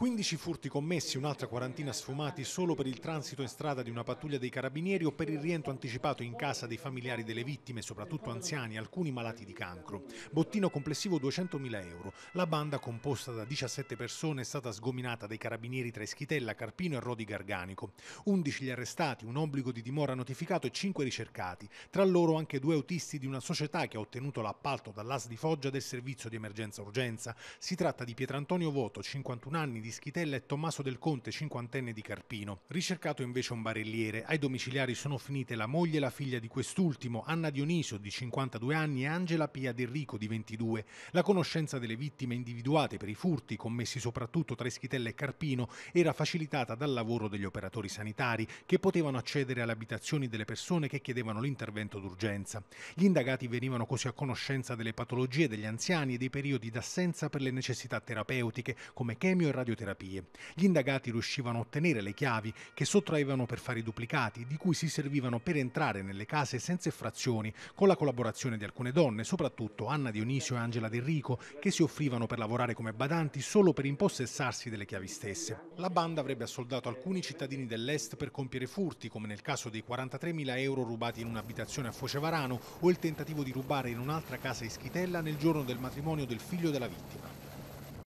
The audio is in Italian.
15 furti commessi, un'altra quarantina sfumati solo per il transito in strada di una pattuglia dei carabinieri o per il rientro anticipato in casa dei familiari delle vittime, soprattutto anziani, alcuni malati di cancro. Bottino complessivo 200.000 euro. La banda, composta da 17 persone, è stata sgominata dai carabinieri tra Ischitella, Carpino e Rodi Garganico. 11 gli arrestati, un obbligo di dimora notificato e 5 ricercati. Tra loro anche due autisti di una società che ha ottenuto l'appalto dall'AS di Foggia del servizio di emergenza-urgenza. Si tratta di Pietrantonio Voto, 51 anni, di di Schitella è Tommaso del Conte, cinquantenne di Carpino. Ricercato invece un barelliere. Ai domiciliari sono finite la moglie e la figlia di quest'ultimo, Anna Dionisio, di 52 anni, e Angela Pia Del di 22. La conoscenza delle vittime individuate per i furti, commessi soprattutto tra Schitella e Carpino, era facilitata dal lavoro degli operatori sanitari, che potevano accedere alle abitazioni delle persone che chiedevano l'intervento d'urgenza. Gli indagati venivano così a conoscenza delle patologie degli anziani e dei periodi d'assenza per le necessità terapeutiche, come chemio e radioterapia terapie. Gli indagati riuscivano a ottenere le chiavi che sottraevano per fare i duplicati, di cui si servivano per entrare nelle case senza effrazioni, con la collaborazione di alcune donne, soprattutto Anna Dionisio e Angela Del Rico, che si offrivano per lavorare come badanti solo per impossessarsi delle chiavi stesse. La banda avrebbe assoldato alcuni cittadini dell'est per compiere furti, come nel caso dei 43.000 euro rubati in un'abitazione a Focevarano o il tentativo di rubare in un'altra casa ischitella nel giorno del matrimonio del figlio della vittima.